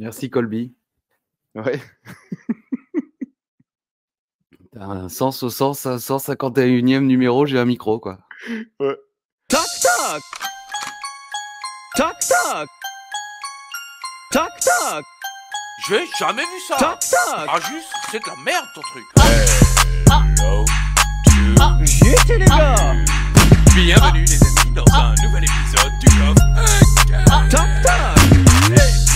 Merci Colby. Ouais. T'as un sens au sens, 151e numéro, j'ai un micro, quoi. Ouais. Tac-tac Tac-tac tac Je J'ai jamais vu ça Tac-tac Ah juste, c'est de la merde ton truc ah. ah. Juste les ah. gars Bienvenue les amis dans ah. un nouvel épisode du Love tac. tac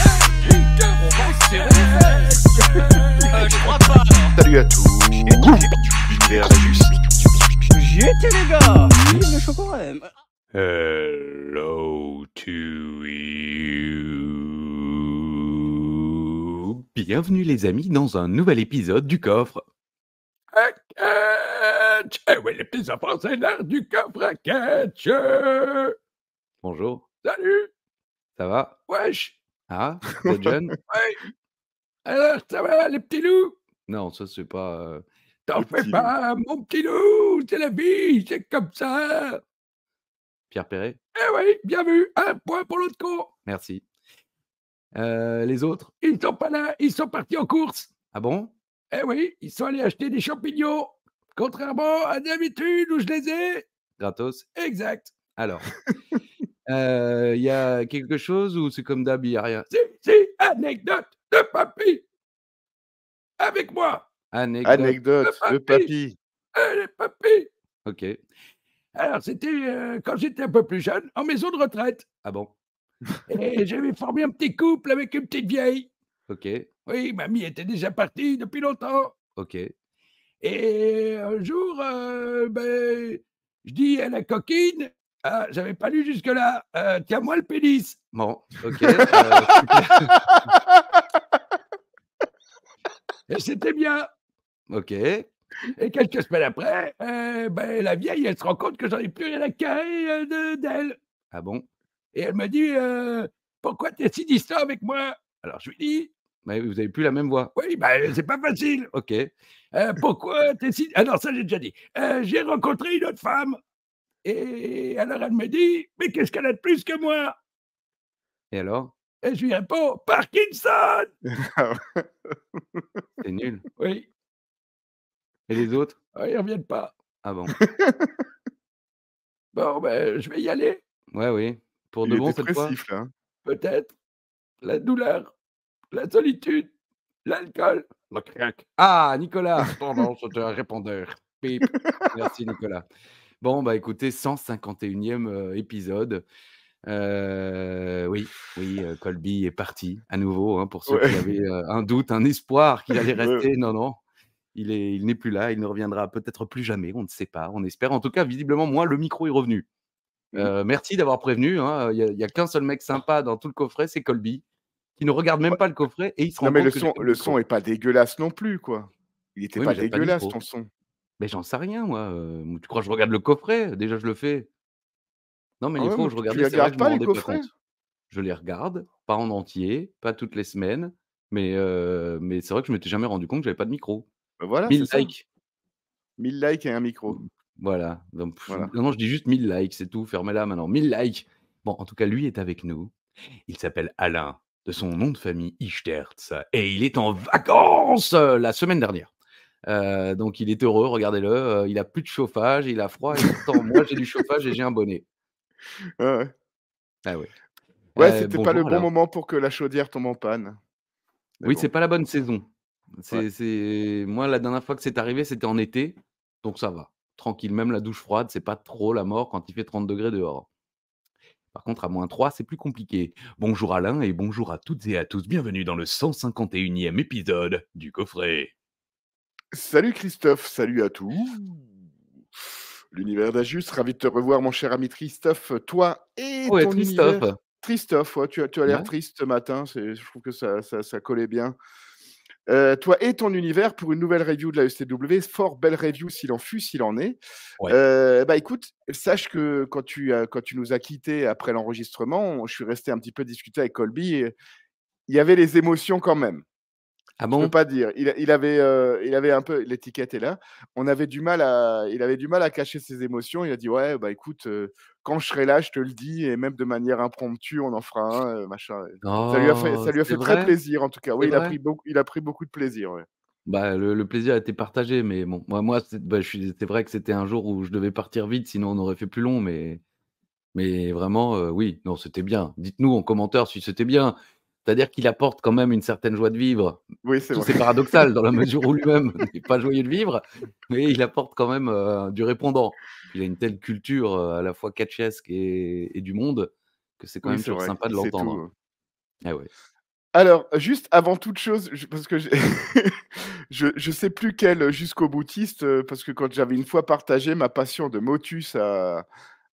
je crois pas. Salut à tous. J'y étais les gars. Le chocolat. Hello to you. Bienvenue les amis dans un nouvel épisode du coffre. À catch. Eh oui, les petits enfants, c'est l'art du coffre à catch. Bonjour. Salut. Ça va Wesh. Ah, t'es jeune Ouais, alors, ça va, les petits loups Non, ça, c'est pas. Euh, T'en fais pas, mon petit loup, c'est la vie, c'est comme ça. Pierre Perret, Eh oui, bien vu, un point pour l'autre con. merci. Euh, les autres Ils sont pas là, ils sont partis en course. Ah bon Eh oui, ils sont allés acheter des champignons. Contrairement à d'habitude où je les ai. Gratos Exact. Alors, euh, il y a quelque chose ou c'est comme d'hab, il n'y a rien Si, si, anecdote le papy avec moi. Anecdote, Anecdote papy. Le papy. Eh, OK. Alors, c'était euh, quand j'étais un peu plus jeune, en maison de retraite. Ah bon Et j'avais formé un petit couple avec une petite vieille. OK. Oui, mamie était déjà partie depuis longtemps. OK. Et un jour, euh, ben, je dis à la coquine, ah, j'avais pas lu jusque-là, euh, tiens-moi le pénis. Bon, ok. Et c'était bien. OK. Et quelques semaines après, eh ben, la vieille, elle se rend compte que j'en ai plus rien à carrer euh, d'elle. ah bon Et elle me dit euh, Pourquoi tu es si distant avec moi Alors je lui dis mais Vous n'avez plus la même voix. Oui, ben, c'est pas facile. OK. Euh, pourquoi tu es si. Ah ça, j'ai déjà dit. j'ai rencontré une autre femme. Et alors elle me dit Mais qu'est-ce qu'elle a de plus que moi Et alors Et je lui réponds Parkinson ah nul. Oui. Et les autres ah, Ils reviennent pas. Ah bon Bon, ben, je vais y aller. Ouais, oui. Pour de bon cette fois. Hein. Peut-être. La douleur, la solitude, l'alcool. Le craque. Ah, Nicolas un répondeur. Merci, Nicolas. Bon, bah écoutez, 151e euh, épisode. Euh, oui, oui, euh, Colby est parti à nouveau. Hein, pour ceux qui avaient euh, un doute, un espoir qu'il allait rester, non, non, il est, il n'est plus là. Il ne reviendra peut-être plus jamais. On ne sait pas. On espère. En tout cas, visiblement, moi, le micro est revenu. Mmh. merci d'avoir prévenu. Hein, il n'y a, qu'un seul mec sympa dans tout le coffret, c'est Colby, qui ne regarde même pas le coffret et il se rend non, mais le son, que le son est pas dégueulasse non plus, quoi. Il n'était pas dégueulasse ton son. Mais j'en sais rien, moi. tu crois que je regarde le coffret Déjà, je le fais. Non, mais ah les fois où je regardais, je les je les regarde, pas en entier, pas toutes les semaines, mais, mais c'est vrai que je m'étais jamais rendu compte que j'avais pas de micro. Bah, voilà, 1000 likes. 1000 likes et un micro. Mmh, voilà. Donc, Non, je dis juste 1000 likes, c'est tout. Fermez-la maintenant. 1000 likes. Bon, en tout cas, lui est avec nous. Il s'appelle Alain, de son nom de famille Ichtertz, et il est en vacances euh, la semaine dernière. Euh, donc il est heureux, regardez-le. Euh, il a plus de chauffage, il a froid. Et pourtant, moi, j'ai du chauffage et j'ai un bonnet. Ah ouais. ouais. Ouais, bah, c'était pas le bon moment pour que la chaudière tombe en panne. oui, c'est pas la bonne saison. C'est, Moi, la dernière fois que c'est arrivé, c'était en été, donc ça va. Tranquille, même la douche froide, c'est pas trop la mort quand il fait 30 degrés dehors. Par contre, à moins 3, c'est plus compliqué. Bonjour Alain et bonjour à toutes et à tous. Bienvenue dans le 151e épisode du coffret. Salut Christophe, salut à tous. L'univers d'ajust ravi de te revoir, mon cher ami Christophe. Toi et ton Christophe. Univers... Christophe, ouais, tu as, tu as l'air triste ce matin. Je trouve que ça, ça, collait bien. Euh, toi et ton univers pour une nouvelle review de la ECW. Fort belle review s'il en fut, s'il en est. Euh, bah écoute, sache que quand tu, quand tu nous as quittés après l'enregistrement, je suis resté un petit peu discuter avec Colby. il y avait les émotions quand même. Ah bon peux pas dire. Il, avait, euh, il avait un peu l'étiquette est là. On avait du mal à, il avait du mal à cacher ses émotions. Il a dit ouais, bah écoute, euh, quand je serai là, je te le dis et même de manière impromptue, on en fera un euh, machin. ça lui a fait, oh, ça très plaisir en tout cas. Oui, il a pris beaucoup, il a pris beaucoup de plaisir. Bah, le, plaisir a été partagé, mais bon, moi, moi c'est bah, vrai que c'était un jour où je devais partir vite, sinon on aurait fait plus long, mais, mais vraiment, oui, non, c'était bien. Dites-nous en commentaire si c'était bien. C'est-à-dire qu'il apporte quand même une certaine joie de vivre. Oui, c'est paradoxal dans la mesure où lui-même n'est pas joyeux de vivre, mais il apporte quand même euh, du répondant. Il a une telle culture euh, à la fois catchesque et, du monde que c'est quand même sympa de l'entendre. Hein. Eh Alors, juste avant toute chose, parce que je ne sais plus quel euh, jusqu'au boutiste, parce que quand j'avais une fois partagé ma passion de Motus à,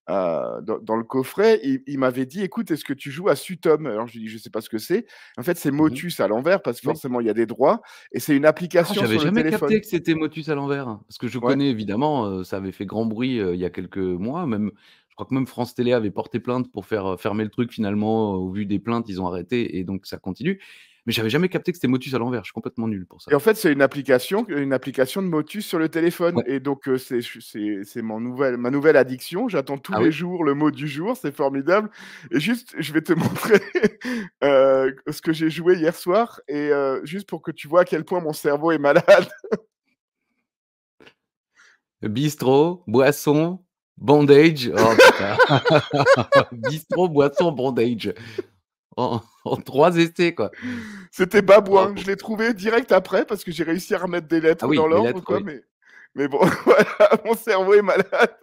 euh, dans, le coffret, il, m'avait dit écoute, est-ce que tu joues à Sutom Alors je lui dis je ne sais pas ce que c'est. En fait, c'est mmh Motus à l'envers parce que forcément il y a des droits et c'est une ah, application sur J'avais jamais capté que c'était Motus à l'envers parce que je connais évidemment, euh, ça avait fait grand bruit euh, il y a quelques mois, même je crois que même France Télé avait porté plainte pour faire fermer le truc finalement au vu des plaintes, ils ont arrêté et donc ça continue mais j'avais jamais capté que c'était Motus à l'envers. Je suis complètement nul pour ça. Et en fait, c'est une application, une application de Motus sur le téléphone. Et donc, euh, c'est mon nouvelle, ma nouvelle addiction. J'attends tous ah les jours le mot du jour. C'est formidable. Et juste, je vais te montrer euh, ce que j'ai joué hier soir. Et euh, juste pour que tu vois à quel point mon cerveau est malade. Bistrot, boisson, bandage. Oh, Bistrot, boisson, bondage en, trois essais, quoi. C'était babouin. Oh. Je l'ai trouvé direct après parce que j'ai réussi à remettre des lettres ah dans l'ordre, Mais, mais bon, mon cerveau est malade.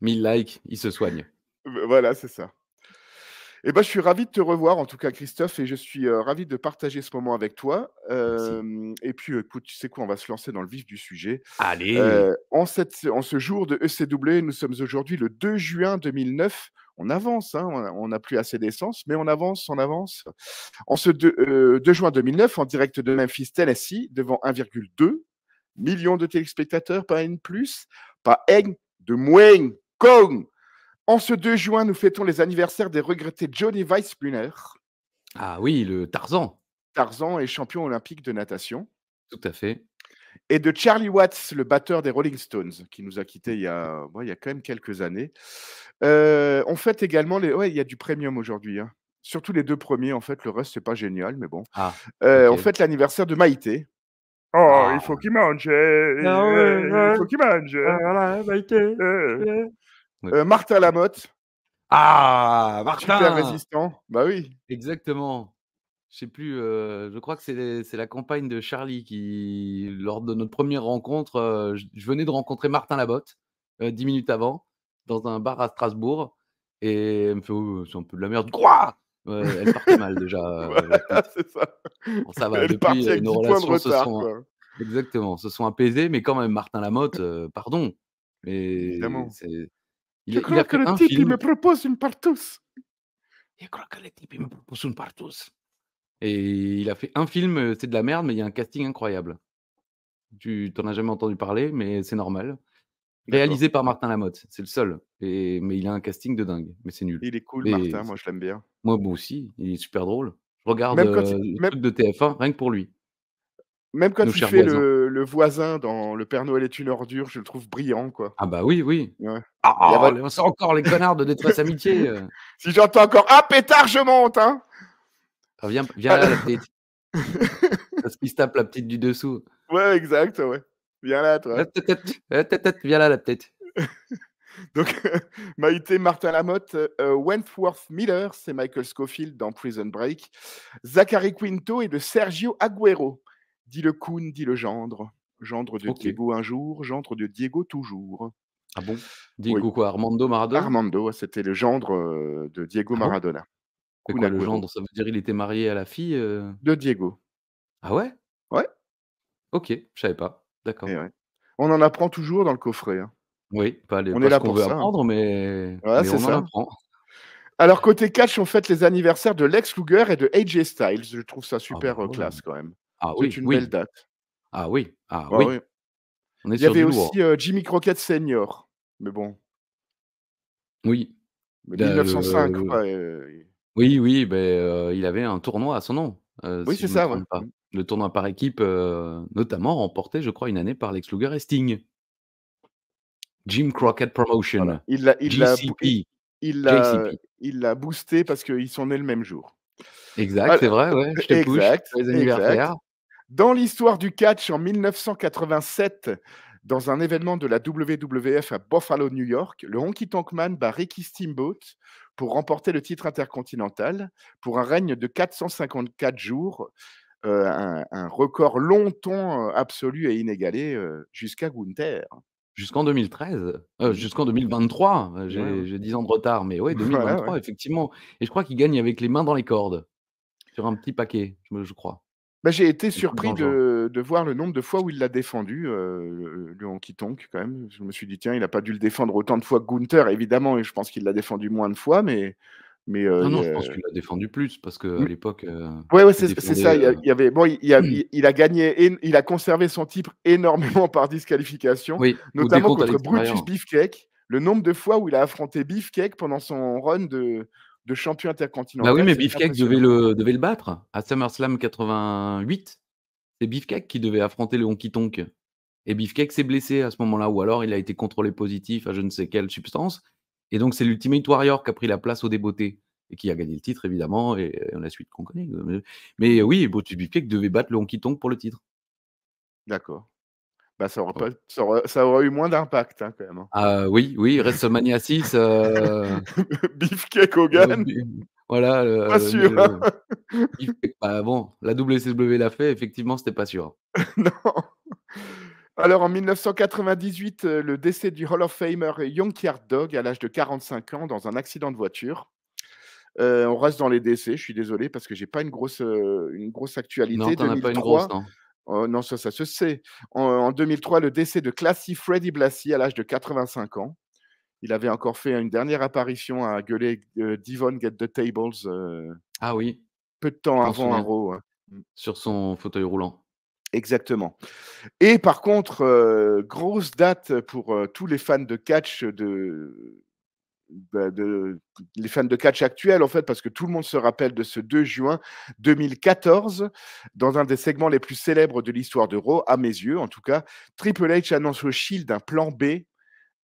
1000 likes, il se soigne. Voilà, c'est ça. Eh ben, je suis ravi de te revoir, en tout cas, Christophe, et je suis euh, ravi de partager ce moment avec toi. Euh, et puis, écoute, tu sais quoi, on va se lancer dans le vif du sujet. Allez. Euh, en, cette, en ce jour de ECW, nous sommes aujourd'hui le 2 juin 2009 on avance, hein, on n'a plus assez d'essence, mais on avance, on avance. En ce 2, euh, juin 2009, en direct de Memphis, Tennessee, devant 1,2 million de téléspectateurs par N+, par N de Moeng Kong. En ce 2 juin, nous fêtons les anniversaires des regrettés Johnny Weissbrunner. Ah oui, le Tarzan. Tarzan est champion olympique de natation. Tout à fait et de Charlie Watts, le batteur des Rolling Stones, qui nous a quittés il y a, il y a quand même quelques années. Euh, on fête également les. Ouais, il y a du premium aujourd'hui. Hein. Surtout les deux premiers, en fait. Le reste, c'est pas génial, mais bon. Ah, euh, on fête l'anniversaire de Maïté. Oh, il ah. faut qu'il mange. Eh, eh, eh, il faut qu'il mange. Ah, voilà, Maïté. Euh, Martin Lamotte. Ah, Martin. Super résistant. Bah oui. Exactement je ne sais plus, euh, je crois que c'est, la campagne de Charlie qui, lors de notre première rencontre, euh, je, venais de rencontrer Martin Labotte euh, dix minutes avant dans un bar à Strasbourg et elle me fait oh, c'est un peu de la merde. Quoi Elle partait mal déjà. c'est ça. va. depuis, nos relations se sont, exactement, se sont apaisées, mais quand même Martin Lamotte, pardon. Mais Il, je il crois a que le type il me propose une partousse. Je crois que le type il me propose une partousse. Et il a fait un film, c'est de la merde, mais il y a un casting incroyable. Tu t'en as jamais entendu parler, mais c'est normal. Réalisé par Martin Lamotte, c'est le seul. Et, mais il a un casting de dingue, mais c'est nul. Il est cool, Martin, moi je l'aime bien. Moi, bon aussi, il est super drôle. Je regarde même de TF1 rien que pour lui. Même quand tu fais le, voisin dans Le Père Noël est une ordure, je le trouve brillant, quoi. Ah bah oui, oui. Ouais. Ah, oh, encore les connards de détresse amitié. si j'entends encore un ah, pétard, je monte, hein. Viens, là, la ah! tête. Parce qu'il se tape la petite du dessous. Ouais, exact, ouais. Viens là, toi. Viens là, la tête. Donc, Maïté, Martin Lamotte, euh, Wentworth Miller, c'est Michael Scofield dans Prison Break. Zachary Quinto et de Sergio Agüero. Dit le coon, dit le gendre. Gendre de Diego un jour, gendre de Diego toujours. Ah bon Diego quoi Armando Maradona Armando, c'était le gendre euh, de Diego ah Maradona quoi, le gendre, ça veut dire il était marié à la fille euh? De Diego. Ah ouais Ouais. Ok, je savais pas. D'accord. On en apprend toujours dans le coffret. Hein. Oui, pas les, on est là pour veut hein. apprendre, mais, on ça. en apprend. Alors, côté catch, on fête les anniversaires de Lex Luger et de AJ Styles. Je trouve ça ah super bah euh, classe quand même. Ah oui. C'est une belle date. Ah oui. Ah, oui. Il y avait aussi euh, Jimmy Crockett Senior. Mais bon. Oui. Mais 1905, oui, oui, ben, il avait un tournoi à son nom, Oui, c'est ça, mmh. Le tournoi par équipe, notamment remporté, je crois, une année par Lex Luger et Sting. Jim Crockett Promotion, Il l'a, boosté parce qu'ils sont nés le même jour. Exact, c'est vrai, je te pousse. Dans l'histoire du catch en 1987, dans un événement de la WWF à Buffalo, New York, le Honky Tonk Man bat Ricky Steamboat pour remporter le titre intercontinental pour un règne de 454 jours, euh, un, un, record longtemps euh, absolu et inégalé euh, jusqu'à Gunther. Jusqu'en 2013, mmh. jusqu'en 2023, j'ai 10 ans de retard, mais oui, 2023, effectivement. Et je crois qu'il gagne avec les mains dans les cordes, sur un petit paquet, je crois. Bah, j'ai été surpris de, voir le nombre de fois où il l'a défendu, euh, le Honky quand même. Je me suis dit, tiens, il n'a pas dû le défendre autant de fois que Gunther, évidemment, et je pense qu'il l'a défendu moins de fois, mais. Mais, euh, non, non, je pense euh qu'il l'a défendu plus parce qu'à mmh. l'époque. Oui, euh, ouais, c'est ça. Il, a, gagné, il a conservé son titre énormément par disqualification, notamment contre Brutus Beefcake. Le nombre de fois où il a affronté Beefcake pendant son run de, de champion intercontinental. Bah oui, mais Beefcake devait le, battre à SummerSlam 88. C'est Beefcake qui devait affronter le Honky Tonk. Et Beefcake s'est blessé à ce moment-là, ou alors il a été contrôlé positif à je ne sais quelle substance. Et donc c'est l'Ultimate Warrior qui a pris la place au débeauté et qui a gagné le titre, évidemment, et, on la suite qu'on connaît. Mais, oui, Beefcake devait battre le Honky Tonk pour le titre. D'accord. Bah, ça, aurait ça, eu moins d'impact hein, quand même. Hein. Ah oui, oui, WrestleMania 6. Euh, Beefcake Hogan. Euh, voilà. Euh, pas sûr. Hein. Bah, bon, la WCW l'a fait, effectivement, c'était pas sûr. non. Alors en 1998, le décès du Hall of Famer Yonkyard Dog à l'âge de 45 ans dans un accident de voiture. on reste dans les décès, je suis désolé parce que je n'ai pas une grosse, une grosse actualité. Non, pas une grosse, Oh non, ça, ça se sait. En, 2003, euh, le décès de Classy Freddy Blassie à l'âge de 85 ans. Il avait encore fait une dernière apparition à gueuler euh, Get the Tables. Euh, ah oui. Peu de temps avant un hein. mmh. Sur son fauteuil roulant. Exactement. Et par contre, euh, grosse date pour tous les fans de catch de, bah, de, les fans de catch actuels, en fait, parce que tout le monde se rappelle de ce 2 juin 2014, dans un des segments les plus célèbres de l'histoire de Raw, à mes yeux en tout cas, Triple H annonce au Shield un plan B.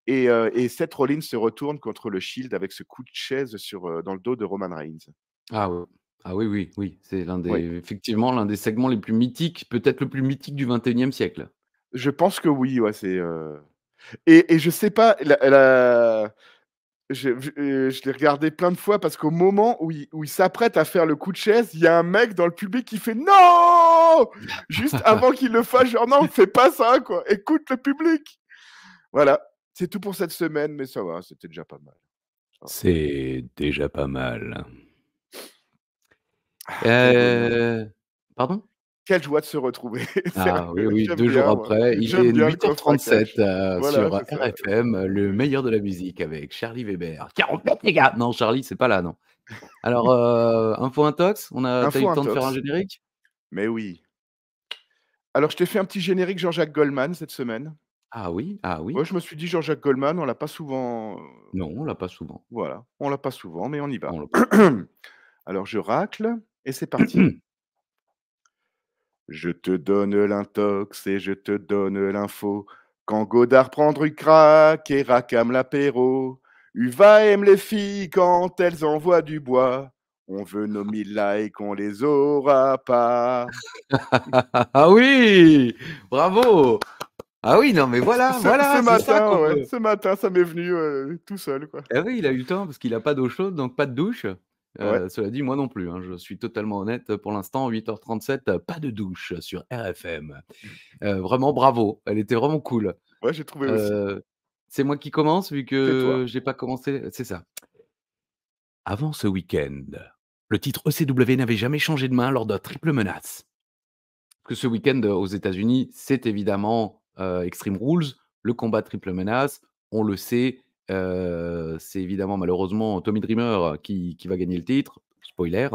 Et, euh, et Seth Rollins se retourne contre le Shield avec ce coup de chaise sur, euh, dans le dos de Roman Reigns. Ah, ah oui, oui, oui. C'est l'un effectivement l'un des segments les plus mythiques, peut-être le plus mythique du 21e siècle. Je pense que oui, ouais, c'est. Euh, et, et, je sais pas, la euh, je, l'ai regardé plein de fois parce qu'au moment où il, où il s'apprête à faire le coup de chaise, il y a un mec dans le public qui fait non juste avant qu'il le fasse. Genre non, fais pas ça quoi. Écoute le public. Voilà, c'est tout pour cette semaine, mais ça va, c'était déjà pas mal. C'est déjà pas mal. Ah, euh... Pardon quelle joie de se retrouver. Ah oui, deux jours après, euh, il est 8h37 euh, sur RFM, le meilleur de la musique avec Charlie Weber. 44 les gars Non, Charlie, c'est pas là, non. Alors, euh, info intox, on a eu le temps de faire un générique Mais oui. Alors, je t'ai fait un petit générique Jean-Jacques Goldman cette semaine. Ah oui, ah oui. Moi, je me suis dit Jean-Jacques Goldman, on l'a pas souvent. Euh, non, on l'a pas souvent. Voilà, on l'a pas souvent, mais on y va. Alors, je racle et c'est parti. Je te donne l'intox et je te donne l'info. Quand Godard prend du crack et racame l'apéro. Uva aime les filles quand elles envoient du bois. On veut nos mille likes, on les aura pas. ah oui Bravo ah oui, non, mais voilà, voilà. Ce matin, ça ce matin, ça m'est venu euh, tout seul. Quoi. Ah oui, il a eu le temps parce qu'il n'a pas d'eau chaude, donc pas de douche. Euh, cela dit, moi non plus, hein, je suis totalement honnête. Pour l'instant, 8h37, pas de douche sur RFM. Euh, vraiment bravo, elle était vraiment cool. Ouais, j'ai trouvé aussi. Euh, c'est moi qui commence vu que j'ai pas commencé. C'est ça. Avant ce week-end, le titre ECW n'avait jamais changé de main lors d'un triple menace. Que ce week-end aux États-Unis, c'est évidemment Extreme Rules, le combat triple menace. On le sait, c'est évidemment malheureusement Tommy Dreamer qui, qui, va gagner le titre, spoiler.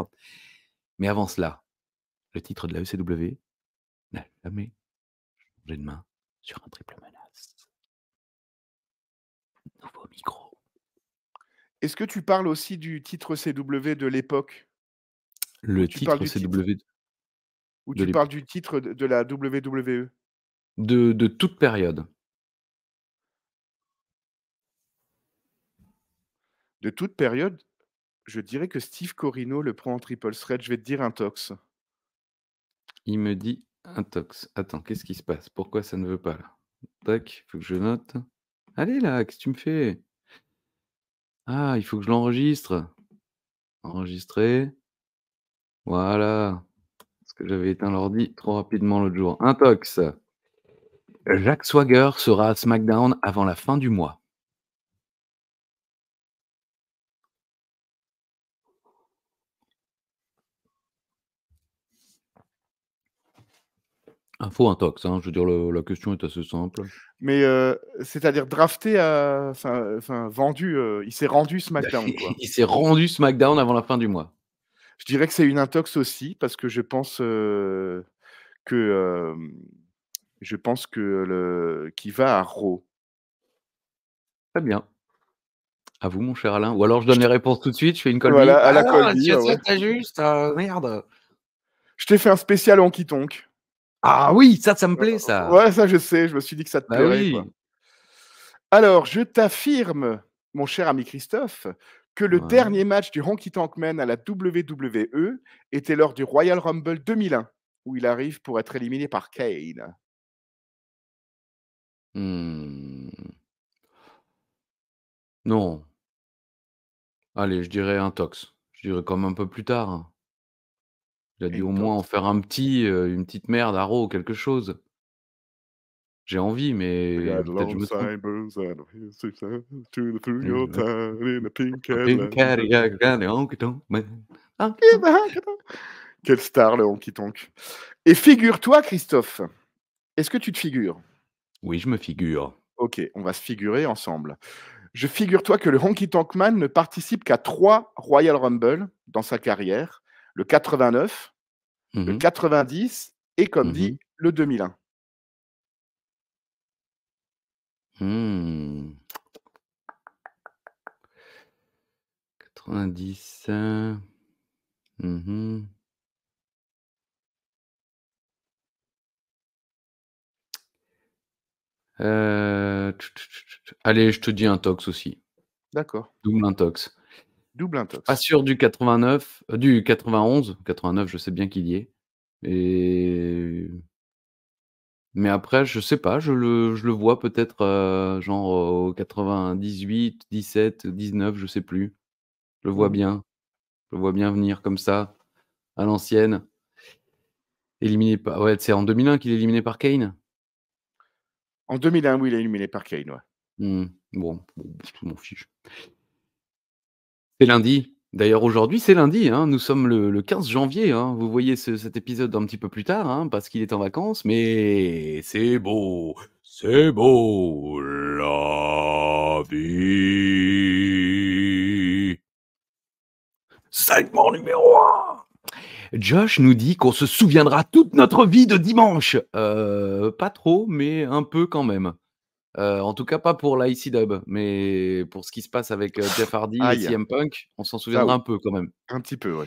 Mais avant cela, le titre de la ECW n'a jamais changé de main sur un triple menace. Nouveau micro. Est-ce que tu parles aussi du titre e CW de l'époque Le titre CW. Ou tu parles e du titre de la WWE de, de toute période. de toute période, je dirais que Steve Corino le prend en triple threat. Je vais te dire un tox. Il me dit un tox. Attends, qu'est-ce qui se passe Pourquoi ça ne veut pas là Tac, faut que je note. Allez là, qu'est-ce que tu me fais Ah, il faut que je l'enregistre. Enregistrer. Voilà. Parce que j'avais éteint l'ordi trop rapidement l'autre jour. Un tox. Jacques Swagger sera à SmackDown avant la fin du mois. Info intox, hein, je veux dire, la question est assez simple. Mais euh, c'est-à-dire drafté, enfin, vendu, euh, il s'est rendu bah, SmackDown. il s'est rendu SmackDown avant la fin du mois. Je dirais que c'est une intox aussi, parce que je pense euh, que je pense que le qui va à Raw. Très bien. À vous, mon cher Alain. Ou alors je donne les réponses tout de suite, je fais une colline. à la ah, juste, merde. Je t'ai fait un spécial en quitonque. Ah oui, ça, ça me plaît, ça. Euh, ouais, ça, je sais. Je me suis dit que ça te bah plairait. Alors, je t'affirme, mon cher ami Christophe, que le dernier match du Honky Tankman à la WWE était lors du Royal Rumble 2001, où il arrive pour être éliminé par Kane. Mmh. Non. Allez, je dirais un tox. Je dirais comme un peu plus tard. Hein. Il a dû au moins en faire un petit, une petite merde, ou quelque chose. J'ai envie, mais peut mmh, star le Honky Tonk. Et figure-toi, Christophe, est-ce que tu te figures Oui, je me figure. Ok, on va se figurer ensemble. Je figure-toi que le Honky Tonk Man ne participe qu'à trois Royal Rumble dans sa carrière le 89, mmh le 90 et, comme mmh dit, le 2001. 90. Mmh. Hein. Euh, Allez, je te dis un tox aussi. D'accord. Double intox. Double intox. Pas sûr du 89, euh, du 91. 89, je sais bien qu'il y est. Mais après, je sais pas, je le, vois peut-être euh, genre au 98, 17, 19, je sais plus. Je le vois mmh. bien. Je le vois bien venir comme ça, à l'ancienne. Éliminé par... Ouais, c'est en 2001 qu'il est éliminé par Kane En 2001, oui, il est éliminé par Kane, ouais. Mmh. Bon, je m'en fiche. C'est lundi. D'ailleurs, aujourd'hui, c'est lundi. Hein. Nous sommes le, 15 janvier. Hein. Vous voyez cet épisode un petit peu plus tard hein, parce qu'il est en vacances, mais c'est beau. C'est beau. La vie. Segment numéro 1. Josh nous dit qu'on se souviendra toute notre vie de dimanche. Euh, pas trop, mais un peu quand même. Euh, en tout cas, pas pour la Dub, mais pour ce qui se passe avec euh, Jeff Hardy et CM Punk, on s'en souviendra un peu quand même. Un petit peu, oui.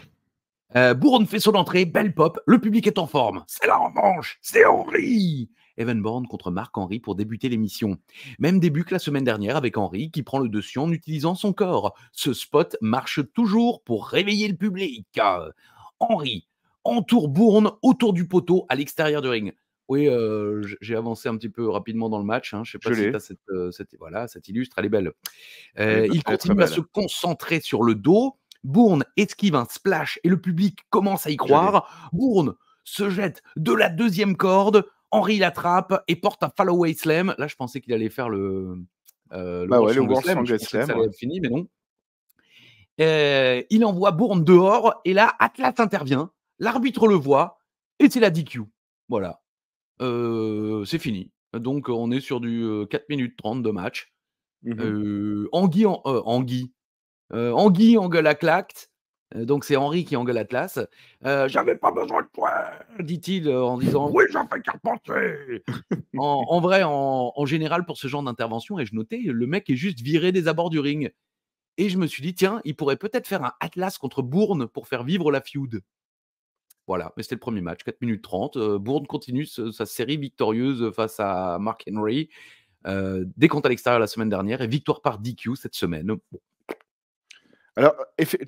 Euh, Bourne fait son entrée, belle pop, le public est en forme. C'est la revanche, c'est Henry Evan Bourne contre Marc Henry pour débuter l'émission. Même début que la semaine dernière avec Henry qui prend le dessus en utilisant son corps. Ce spot marche toujours pour réveiller le public. Henry entoure Bourne autour du poteau à l'extérieur du ring. Oui, j'ai avancé un petit peu rapidement dans le match. je hein. Je sais pas si tu as cette, voilà, cette illustre, elle est belle. il continue à se concentrer sur le dos. Bourne esquive un splash et le public commence à y croire. Bourne se jette de la deuxième corde. Henri l'attrape et porte un follow-away slam. Là, je pensais qu'il allait faire le. slam. ça fini, mais non. il envoie Bourne dehors et là, Atlas intervient. L'arbitre le voit et c'est la DQ. Voilà c'est fini. Donc on est sur du 4 minutes 30 de match. Mmh Anguille, engueule à claque. Donc c'est Henri qui engueule Atlas. J'avais pas besoin de toi, dit-il en disant Oui, j'en fais carpenter. en, en vrai, en, en, général, pour ce genre d'intervention, et je notais, le mec est juste viré des abords du ring. Et je me suis dit, tiens, il pourrait peut-être faire un Atlas contre Bourne pour faire vivre la feud. Voilà, mais c'était le premier match, 4 minutes 30. Euh, Bourne continue sa série victorieuse euh, face à Mark Henry. Euh, décompte à l'extérieur la semaine dernière et victoire par DQ cette semaine. Alors,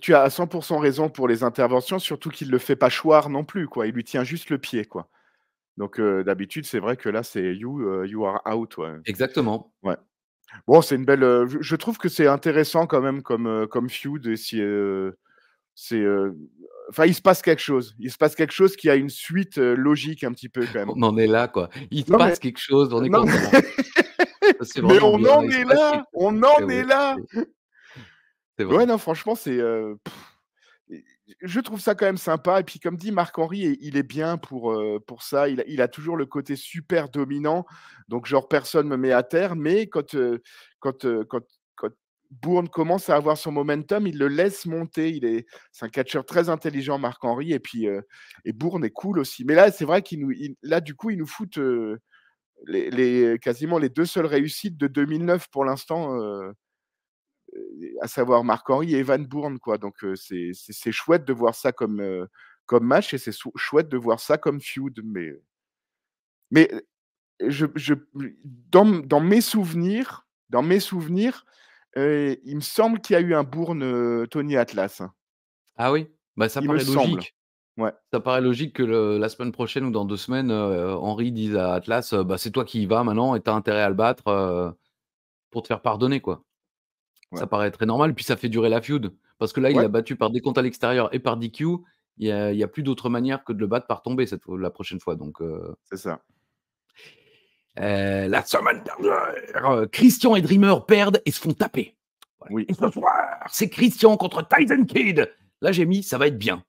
tu as à 100% raison pour les interventions, surtout qu'il ne le fait pas choir non plus. quoi. Il lui tient juste le pied. quoi. Donc, d'habitude, c'est vrai que là, c'est you, you are out. Exactement. Ouais. Bon, c'est une belle. je trouve que c'est intéressant quand même comme, comme feud. c'est Enfin, il se passe quelque chose. Il se passe quelque chose qui a une suite euh, logique un petit peu quand même. On en est là, quoi. Il se passe quelque chose, on est content. Mais... on en est là, on en eh est là. Ouais, non, franchement, c'est. Euh, je trouve ça quand même sympa. Et puis, comme dit Marc-Henri, il est bien pour, euh, pour ça. Il a, toujours le côté super dominant. Donc, genre, personne me met à terre. Mais quand, quand, quand Bourne commence à avoir son momentum, il le laisse monter. Il est, c'est un catcheur très intelligent, Marc Henry, et puis euh, et Bourne est cool aussi. Mais là, c'est vrai qu'il nous, là du coup, il nous fout euh, les, quasiment les deux seules réussites de 2009 pour l'instant, euh, à savoir Marc Henry et van Bourne, quoi. Donc c'est, c'est, chouette de voir ça comme comme match et c'est chouette de voir ça comme feud, mais mais je, dans mes souvenirs, dans mes souvenirs il me semble qu'il y a eu un Bourne euh, Tony Atlas. Ah oui, bah, ça paraît logique. Ça paraît logique que la semaine prochaine ou dans deux semaines, euh, Henri dise à Atlas euh, bah, c'est toi qui y vas maintenant et t'as intérêt à le battre pour te faire pardonner. quoi. Ça paraît très normal. Puis ça fait durer la feud. Parce que là, il a battu par décompte à l'extérieur et par DQ. Il n'y a, plus d'autre manière que de le battre par tomber cette, la prochaine fois. Donc, C'est ça. Euh, la semaine dernière, euh, Christian et Dreamer perdent et se font taper. ce soir, c'est Christian contre Tyson Kid. Là, j'ai mis, ça va être bien.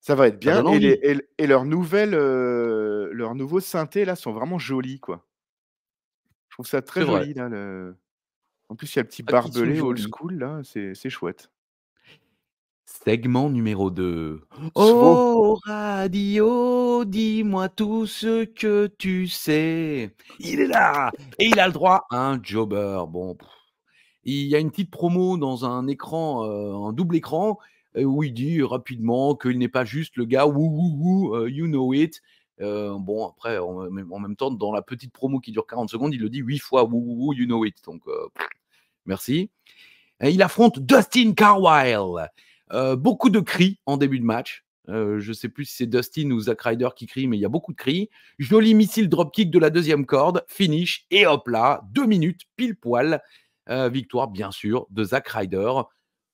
Ça va être bien. Et, leurs nouvelles, euh, nouveaux synthés là sont vraiment jolis, quoi. Je trouve ça très joli là, En plus, il y a le petit ah, barbelé old school là, c'est chouette. Segment numéro 2. Oh radio, dis-moi tout ce que tu sais. Il est là et il a le droit à un jobber. Bon, il y a une petite promo dans un écran, en euh, un double écran, euh, où il dit rapidement qu'il n'est pas juste le gars euh, you know it. bon, après, en, même temps, dans la petite promo qui dure 40 secondes, il le dit 8 fois you know it. Donc, merci. Et il affronte Dustin Carwile beaucoup de cris en début de match. je ne sais plus si c'est Dustin ou Zack Ryder qui crie, mais il y a beaucoup de cris. Joli missile dropkick de la deuxième corde, finish, et hop là, deux minutes, pile poil. victoire, bien sûr, de Zack Ryder.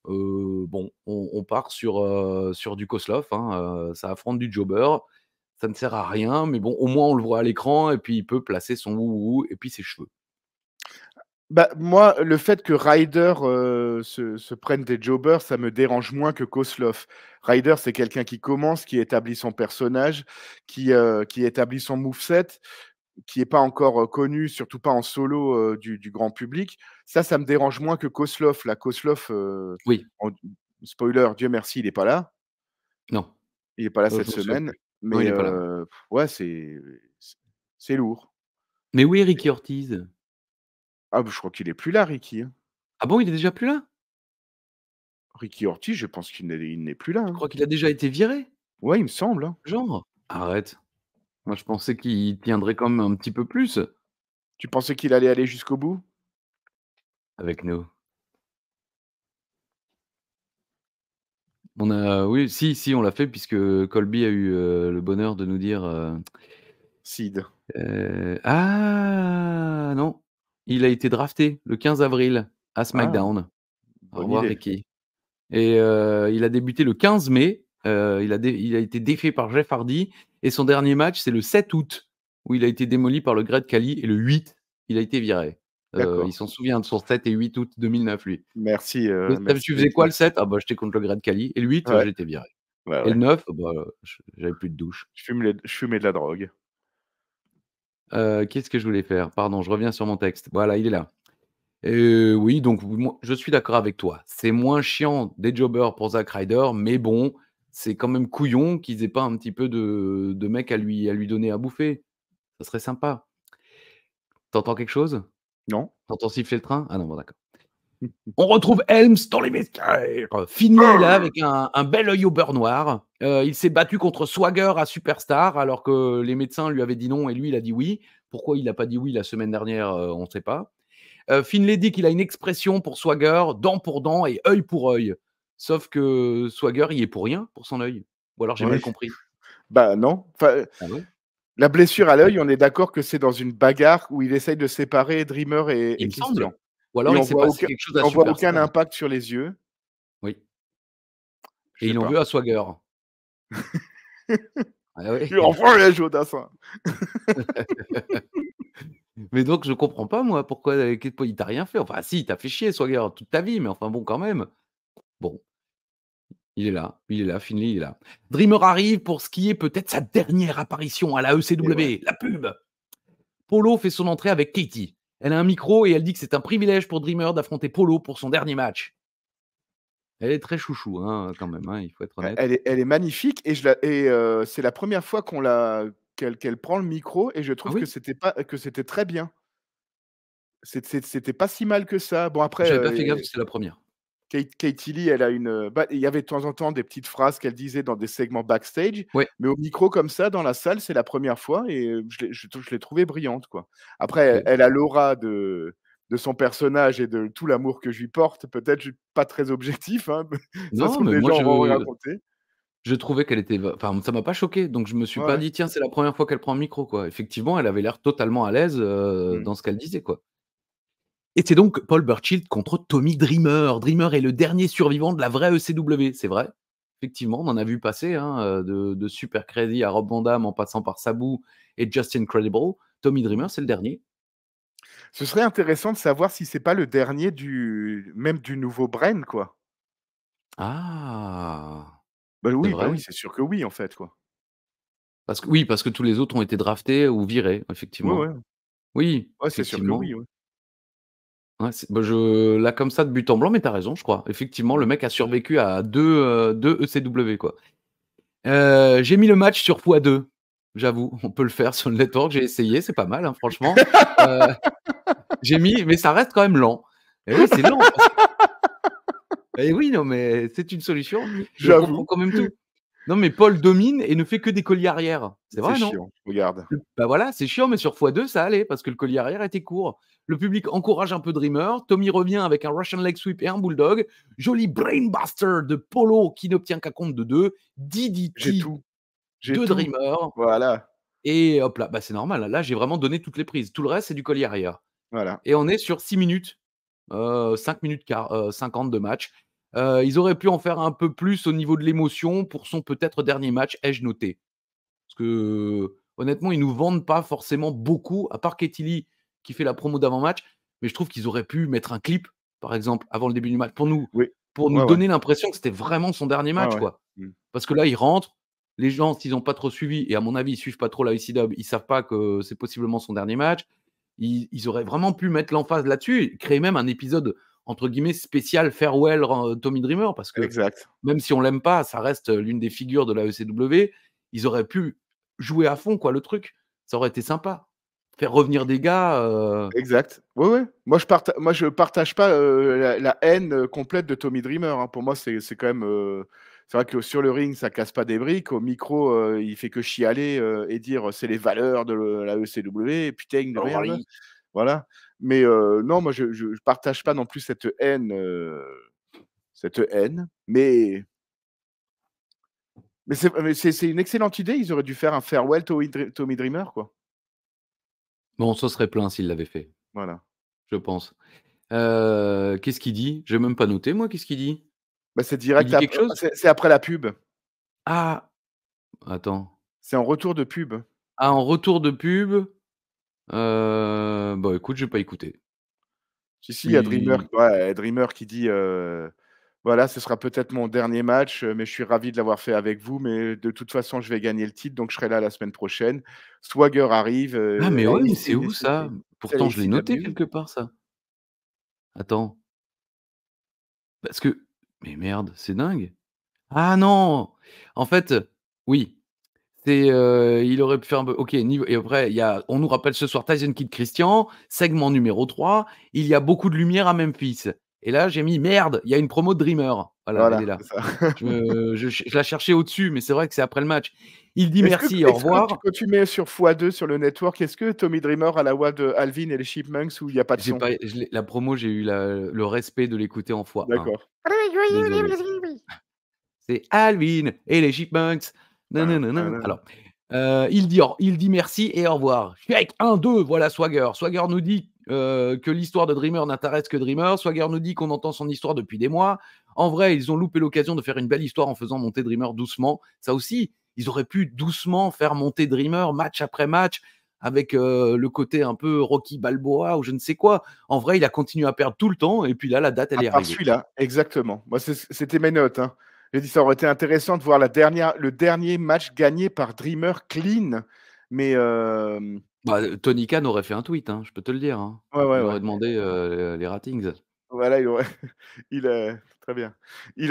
bon, on, part sur, sur du Koslov, hein, ça affronte du Jobber. Ça ne sert à rien, mais bon, au moins on le voit à l'écran, et puis il peut placer son ou et puis ses cheveux. Bah, moi, le fait que Ryder euh, se, se, prenne des jobbers, ça me dérange moins que Koslov. Ryder, c'est quelqu'un qui commence, qui établit son personnage, qui, euh, qui établit son moveset, qui n'est pas encore euh, connu, surtout pas en solo du, grand public. Ça, ça me dérange moins que Koslov. La Koslov, oui. spoiler, Dieu merci, il n'est pas là. Non. Il n'est pas là cette semaine. Mais ouais, c'est lourd. Mais oui, Ricky Ortiz ah, bah, je crois qu'il est plus là, Ricky. Hein. Ah bon, il est déjà plus là Ricky Ortiz, je pense qu'il n'est plus là. Je hein. crois qu'il a déjà été viré, Ouais, il me semble. Hein. genre. Arrête. Moi, je pensais qu'il tiendrait quand même un petit peu plus Tu pensais qu'il allait aller jusqu'au bout avec nous. On a, oui, si, si, on l'a fait puisque Colby a eu euh, le bonheur de nous dire. Euh, Sid. Euh, ah non, il a été drafté le 15 avril à ah, SmackDown. Au revoir, Et euh, il a débuté le 15 mai. Euh, il, a été défait par Jeff Hardy. Et son dernier match, c'est le 7 août, où il a été démoli par le Great Cali. Et le 8, il a été viré. Euh, il s'en souvient de son 7 et 8 août 2009, lui. Merci. tu faisais quoi le 7 Ah, bah, j'étais contre le Great Cali. Et le 8, j'étais viré. Et le 9, bah, j'avais plus de douche. Je je fumais de la drogue. Euh, qu'est-ce que je voulais faire Pardon, je reviens sur mon texte. Voilà, il est là. Euh, oui, donc je suis d'accord avec toi. C'est moins chiant des jobbers pour Zack Ryder, mais bon, c'est quand même couillon qu'ils aient pas un petit peu de, mec à lui, à lui donner à bouffer. Ça serait sympa. T'entends quelque chose Non. T'entends siffler le train Ah non, bon, d'accord. On retrouve Helms dans les vestiaires, Finlay, là ah. avec un, bel œil au beurre noir. Euh, il s'est battu contre Swagger à Superstar alors que les médecins lui avaient dit non et lui il a dit oui. Pourquoi il n'a pas dit oui la semaine dernière, euh, on ne sait pas. Euh, Finlay dit qu'il a une expression pour Swagger, dent pour dent et œil pour œil. Sauf que Swagger il est pour rien pour son œil. Ou alors j'ai mal compris. Bah non. Ah la blessure à l'œil, on est d'accord que c'est dans une bagarre où il essaye de séparer Dreamer et, ou alors, il On voit aucun impact sur les yeux. Oui. et ils l'ont vu à Swagger. Tu oui. Enfin, la Jodas. mais donc, je comprends pas, moi, pourquoi euh, il t'a rien fait. Enfin, si, il t'a fait chier, Swagger, toute ta vie, mais enfin, bon, quand même. Bon. Il est là, il est là, Finley, il est là. Dreamer arrive pour ce qui est peut-être sa dernière apparition à la ECW, eh e la pub. Polo fait son entrée avec Katie. Elle a un micro et elle dit que c'est un privilège pour Dreamer d'affronter Polo pour son dernier match. Elle est très chouchou, hein, quand même, hein, il faut être honnête. Elle est, elle est magnifique et, et euh, c'est la première fois qu'on la, qu'elle, prend le micro et je trouve ah que, c'était pas, que c'était très bien. C'était, pas si mal que ça. Bon, après. J'avais pas fait euh, gaffe que la première. Kate, Katie Lee, elle a une. Euh, bah, il y avait de temps en temps des petites phrases qu'elle disait dans des segments backstage, mais au micro comme ça, dans la salle, c'est la première fois et euh, je l'ai, trouvée brillante. Quoi. Après, elle a l'aura de, son personnage et de tout l'amour que je lui porte. Peut-être pas très objectif, hein, non, mais moi, je... trouvais qu'elle était. Enfin, ça m'a pas choqué, donc je me suis pas dit, tiens, c'est la première fois qu'elle prend un micro, quoi. Effectivement, elle avait l'air totalement à l'aise euh, mmh. dans ce qu'elle disait, quoi. Et c'est donc Paul Burchill contre Tommy Dreamer. Dreamer est le dernier survivant de la vraie ECW, c'est vrai. Effectivement, on en a vu passer, hein, euh, de, de, Super Crazy à Rob Van Damme en passant par Sabu et Justin Credible. Tommy Dreamer, c'est le dernier. Ce serait intéressant de savoir si c'est pas le dernier du même du nouveau Bren, quoi. Ah. Bah oui, bah oui, c'est sûr que oui, en fait, quoi. Parce que oui, parce que tous les autres ont été draftés ou virés, effectivement. Oui. c'est sûr que oui. Bah, je, là, comme ça, de but en blanc, mais t'as raison, je crois. Effectivement, le mec a survécu à 2 ECW. Euh, e quoi. Euh, j'ai mis le match sur x2. J'avoue, on peut le faire sur le network. J'ai essayé, c'est pas mal, hein, franchement. Euh, j'ai mis, mais ça reste quand même lent. Et oui, c'est lent. Et oui, non, mais c'est une solution. J'avoue. quand même tout. Non, mais Paul domine et ne fait que des colliers arrière. C'est vrai, chiant, regarde. Bah voilà, c'est chiant, mais sur x2, ça allait parce que le collier arrière était court. Le public encourage un peu Dreamer. Tommy revient avec un Russian Leg Sweep et un Bulldog. Joli Brainbuster de Polo qui n'obtient qu'un compte de deux. j'ai tout. de Dreamer. Voilà. Et hop là, bah c'est normal. Là, j'ai vraiment donné toutes les prises. Tout le reste, c'est du collier arrière. Voilà. Et on est sur 6 minutes, 5 euh, minutes car, 50 euh, de match. Euh, ils auraient pu en faire un peu plus au niveau de l'émotion pour son peut-être dernier match, ai-je noté. Parce que honnêtement, ils nous vendent pas forcément beaucoup, à part Ketili qui fait la promo d'avant-match. Mais je trouve qu'ils auraient pu mettre un clip, par exemple, avant le début du match, pour nous, pour nous donner l'impression que c'était vraiment son dernier match. quoi. Mmh. Parce que là, il rentre. Les gens, s'ils n'ont pas trop suivi, et à mon avis, ils suivent pas trop la UCW, ils savent pas que c'est possiblement son dernier match. Ils, auraient vraiment pu mettre l'emphase là-dessus, créer même un épisode entre guillemets spécial farewell euh, Tommy Dreamer parce que même si on l'aime pas, ça reste l'une des figures de la ECW. Ils auraient pu jouer à fond quoi le truc, ça aurait été sympa faire revenir des gars. Euh. Exact. Oui, Moi, je partage, moi, je partage pas euh, la, haine euh, complète de Tommy Dreamer. Hein. Pour moi, c'est quand même. C'est vrai que sur le ring, ça casse pas des briques. Au micro, il fait que chialer et dire c'est les valeurs de la ECW. Putain, de oh, ne merde. Voilà. Mais non, moi, je, ne partage pas non plus cette haine. Cette haine. Mais. Mais c'est une excellente idée. Ils auraient dû faire un farewell Tommy Dreamer, quoi. Bon, ça serait plein s'il l'avait fait. Voilà. Je pense. qu'est-ce qu'il dit Je n'ai même pas noté, moi, qu'est-ce qu'il dit bah, C'est direct après, c'est, c'est après la pub. Ah Attends. C'est en retour de pub. Ah, en retour de pub Bon, bah, écoute, écoute, vais pas écouté. Si, si, il y a Dreamer, Dreamer qui dit voilà, ce sera peut-être mon dernier match, euh, mais je suis ravi de l'avoir fait avec vous. Mais de toute façon, je vais gagner le titre, donc je serai là la semaine prochaine. Swagger arrive. Euh, ah, mais oui, c'est où ça Pourtant, je l'ai noté quelque part, ça. Attends. Parce que. Mais merde, c'est dingue. Ah non En fait, euh, oui. C'est, il aurait pu faire un peu. Ok, et après, y a, on nous rappelle ce soir Tyson Kid Christian, segment numéro 3. Il y a beaucoup de lumière à Memphis. Et là, j'ai mis merde, il y a une promo de Dreamer. Voilà, là. je, la cherchais au-dessus, mais c'est vrai que c'est après le match. Il dit merci, au revoir. Que quand tu mets sur x2 sur le network, est-ce que Tommy Dreamer a la voix de Alvin et les Chipmunks ou il n'y a pas de son La promo, j'ai eu le respect de l'écouter en fois. D'accord. C'est Alvin et les Chipmunks. Non, non, non, non. Alors, euh, il, dit, il dit merci et au revoir. avec 1, 2, voilà Swagger. Swagger nous dit euh, que l'histoire de Dreamer n'intéresse que Dreamer. Swagger nous dit qu'on entend son histoire depuis des mois. En vrai, ils ont loupé l'occasion de faire une belle histoire en faisant monter Dreamer doucement. Ça aussi, ils auraient pu doucement faire monter Dreamer match après match avec euh, le côté un peu Rocky Balboa ou je ne sais quoi. En vrai, il a continué à perdre tout le temps et puis là, la date, elle est part celui-là, exactement. Moi, c'était mes notes. Hein. J'ai dit ça aurait été intéressant de voir la dernière, le dernier match gagné par Dreamer clean, mais. Euh, bah, Tony Khan aurait fait un tweet, hein, je peux te le dire. Hein. Il aurait demandé les ratings. Voilà, il aurait- très bien. Il,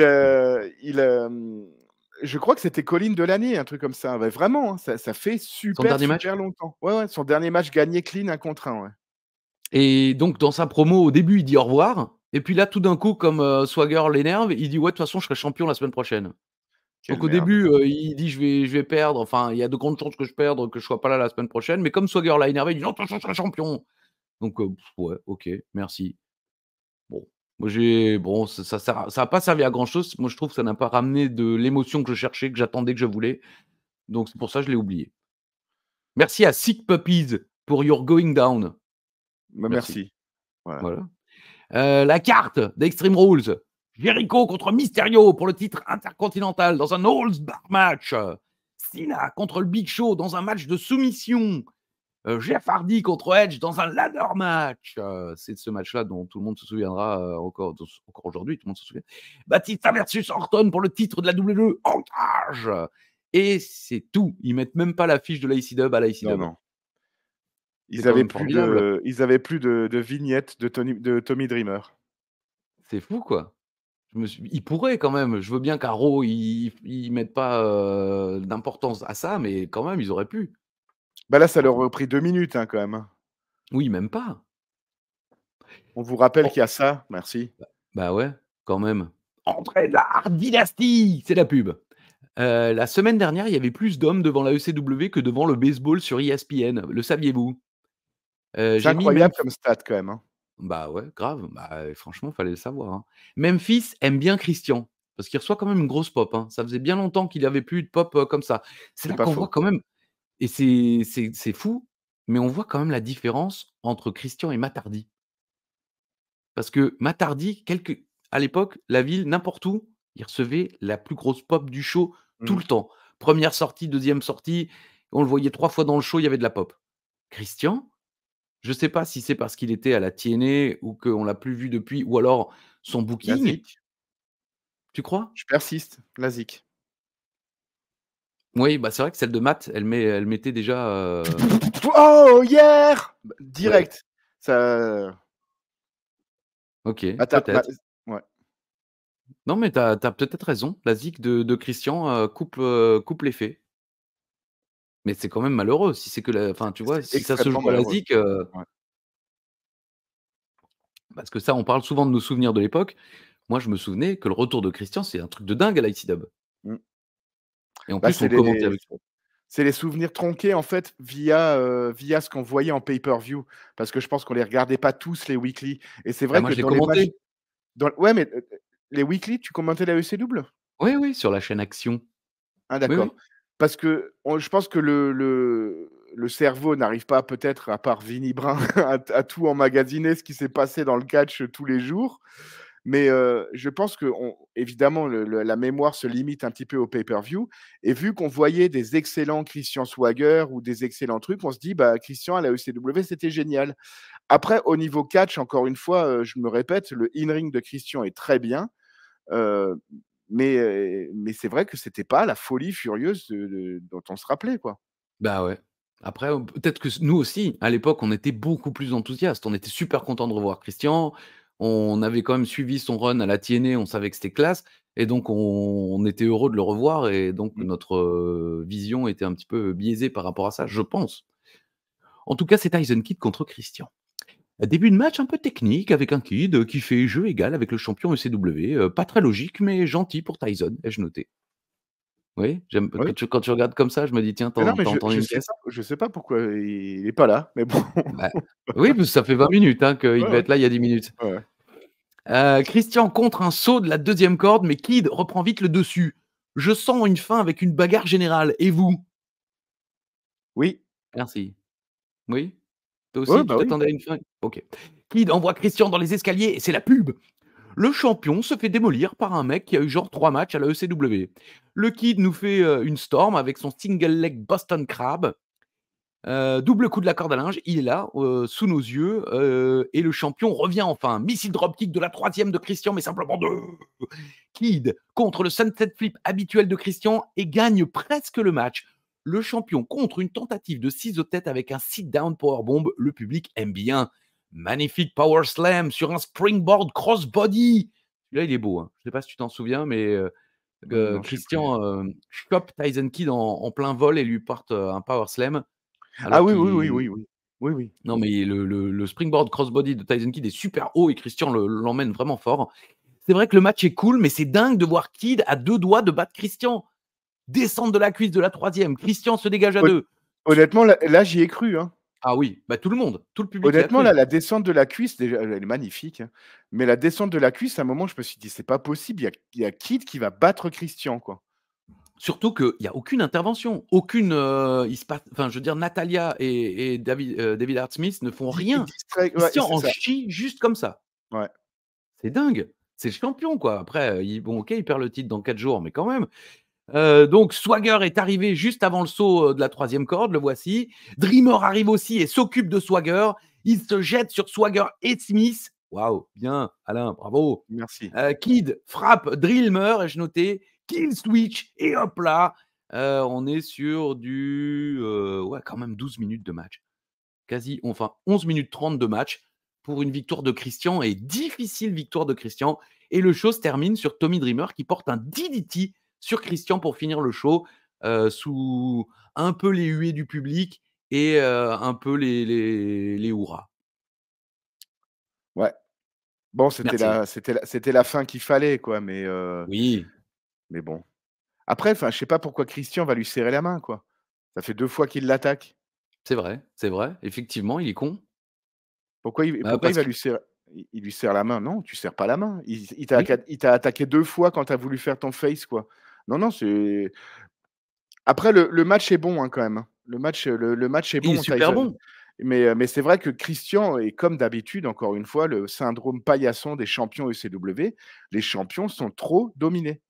je crois que c'était Colline de l'année, un truc comme ça. vraiment, hein, ça, fait super, longtemps. Ouais, son dernier match gagné clean un contre un. Et donc, dans sa promo, au début, il dit au revoir. Et puis là, tout d'un coup, comme Swagger l'énerve, il dit Ouais, de toute façon, je serai champion la semaine prochaine. Donc au début, euh, il dit je vais, je vais perdre. Enfin, il y a de grandes chances que je perde, que je sois pas là la semaine prochaine. Mais comme Swagger l'a énervé, il dit non, tu serai champion. Donc euh, ouais, ok, merci. Bon, moi j'ai bon, ça, ça, ça, ça pas servi à grand chose. Moi je trouve que ça n'a pas ramené de l'émotion que je cherchais, que j'attendais, que je voulais. Donc c'est pour ça que je l'ai oublié. Merci à Sick Puppies pour Your Going Down. Bah, merci. Euh, la carte d'Extreme Rules Jericho contre Mysterio pour le titre intercontinental dans un Oldsbar Bar match. Cena contre le Big Show dans un match de soumission. Euh, Jeff Hardy contre Edge dans un ladder match. Euh, c'est ce match-là dont tout le monde se souviendra euh, encore, aujourd'hui. Batista versus Orton pour le titre de la WWE en Et c'est tout. Ils mettent même pas l'affiche de l'IC Dub à l'IC Dub. Ils avaient, plus de, ils plus de, vignettes de Tommy Dreamer. C'est fou, quoi. Je Il pourrait quand même. Je veux bien qu'Aro, ils ne mette pas d'importance à ça, mais quand même, ils auraient pu. Bah là, ça leur aurait pris deux minutes hein, quand même. Hein. Oui, même pas. On vous rappelle oh. qu'il y a ça, merci. Bah, bah ouais, quand même. Entrée de la Hard Dynasty C'est la pub. la semaine dernière, il y avait plus d'hommes devant la ECW que devant le baseball sur ESPN. Le saviez-vous C'est incroyable comme stat quand même. Hein. Bah ouais, grave. Bah, franchement, fallait le savoir. Hein. Memphis aime bien Christian parce qu'il reçoit quand même une grosse pop. Hein. Ça faisait bien longtemps qu'il n'y avait plus de pop comme ça. C'est quand même, et c'est c'est- fou, mais on voit quand même la différence entre Christian et Matardi. Parce que Matardi, à l'époque, la ville, n'importe où, il recevait la plus grosse pop du show tout mmh. le temps. Première sortie, deuxième sortie, on le voyait trois fois dans le show, il y avait de la pop. Christian, je ne sais pas si c'est parce qu'il était à la TNA e ou qu'on l'a plus vu depuis, ou alors son booking. Tu crois Je persiste, Zic. Oui, bah c'est vrai que celle de Matt, elle, met, mettait déjà. Euh oh, hier bah, Direct. Ça. Euh ok. Ah, peut-être. Non, mais tu as, peut-être raison. La de, Christian euh, coupe, coupe l'effet. Mais c'est quand même malheureux. Si c'est que Enfin, tu vois, si ça se joue à la euh Parce que ça, on parle souvent de nos souvenirs de l'époque. Moi, je me souvenais que le retour de Christian, c'est un truc de dingue à l'ICW. Mmh. Et en bah, plus, on commentait avec c'est les souvenirs tronqués en fait via, euh, via ce qu'on voyait en pay-per-view parce que je pense qu'on les regardait pas tous les weekly et c'est bah, vrai que j'ai dans les ouais mais euh, les weekly tu commentais la ECW oui oui sur la chaîne Action ah d'accord parce que je pense que le, cerveau n'arrive pas peut-être, à part Vini Brun, à, tout emmagasiner ce qui s'est passé dans le catch tous les jours. Mais je pense que, évidemment, la mémoire se limite un petit peu au pay-per-view. Et vu qu'on voyait des excellents Christian Swagger ou des excellents trucs, on se dit, bah, Christian à la ECW, c'était génial. Après, au niveau catch, encore une fois, je me répète, le in-ring de Christian est très bien mais, c'est vrai que c'était pas la folie furieuse dont on se rappelait, quoi. Bah ouais. Après, peut-être que nous aussi, à l'époque, on était beaucoup plus enthousiastes. On était super content de revoir Christian. On avait quand même suivi son run à la TNA, on savait que c'était classe. Et donc, on, était heureux de le revoir. Et donc, mmh. notre vision était un petit peu biaisée par rapport à ça, je pense. En tout cas, c'est Tyson contre Christian. Début de match un peu technique avec un kid euh, qui fait jeu égal avec le champion ECW. Euh, pas très logique, mais gentil pour Tyson, ai-je noté. Oui, Quand, tu, regardes comme ça, je me dis tiens, t'entends je, je, sais pas, je sais pas pourquoi il n'est pas là, mais bon. Bah, oui, ça fait 20 minutes hein, qu'il va être là il y a 10 minutes. Euh, Christian contre un saut de la deuxième corde, mais Kid reprend vite le dessus. Je sens une fin avec une bagarre générale. Et vous Oui. Merci. Oui aussi, bah une fin. Ok. Kid envoie Christian dans les escaliers et c'est la pub. Le champion se fait démolir par un mec qui a eu genre trois matchs à la ECW. Le Kid nous fait euh, une storm avec son single leg Boston Crab. Euh, double coup de la corde à linge, il est là, euh, sous nos yeux, et le champion revient enfin. Missile dropkick de la troisième de Christian, mais simplement de… Kid contre le sunset flip habituel de Christian et gagne presque le match le champion contre une tentative de ciseau tête avec un sit-down power bomb. Le public aime bien. Magnifique power slam sur un springboard crossbody. Là, il est beau. Hein. Je ne sais pas si tu t'en souviens, mais euh, euh, Christian euh, Tyson Kidd en, plein vol et lui porte euh, un power slam. Ah oui, oui, oui, oui, oui. Oui, oui. Non, mais le, springboard crossbody de Tyson Kidd est super haut et Christian l'emmène vraiment fort. C'est vrai que le match est cool, mais c'est dingue de voir Kidd à deux doigts de battre Christian descente de la cuisse de la troisième. Christian se dégage à deux. Honnêtement, là, j'y ai cru. Hein. Ah oui, bah, tout le monde, tout le public. Honnêtement, la descente de la cuisse, elle est magnifique. Hein. Mais la descente de la cuisse, à un moment, je me suis dit, c'est pas possible. Il y a, y Kid qui va battre Christian, quoi. Surtout qu'il n'y a aucune intervention, aucune. Euh, enfin, je veux dire, Natalia et, David, euh, Hart Smith ne font rien. Christian en chie juste comme ça. Ouais. C'est dingue. C'est champion, quoi. Après, bon, ok, il perd le titre dans quatre jours, mais quand même. Euh, donc Swagger est arrivé juste avant le saut euh, de la troisième corde, le voici. Dreamer arrive aussi et s'occupe de Swagger. Il se jette sur Swagger et Smith. Waouh, bien, Alain, bravo. Merci. Euh, Kid frappe Dreamer, et je noté. Kill Switch et hop là, on est sur du. ouais, quand même 12 minutes de match. Quasi, enfin 11 minutes 30 de match pour une victoire de Christian et difficile victoire de Christian. Et le show se termine sur Tommy Dreamer qui porte un DDT sur Christian pour finir le show sous un peu les huées du public et un peu les, les, les hurrahs. Ouais. Bon, c'était la, c'était c'était la fin qu'il fallait, quoi. Mais oui. Mais bon. Après, enfin, je sais pas pourquoi Christian va lui serrer la main, quoi. Ça fait deux fois qu'il l'attaque. C'est vrai, c'est vrai. Effectivement, il est con. Pourquoi il, bah, pourquoi il va lui serrer serre la main. Non, tu serres pas la main. Il, il t'a attaqué deux fois quand tu as voulu faire ton face, quoi. Non, non, c'est. Après, le, le, match est bon hein, quand même. Hein. Le match, le, match est bon. super bon. Mais, euh, mais c'est vrai que Christian est comme d'habitude, encore une fois, le syndrome paillasson des champions ECW. Les champions sont trop dominés.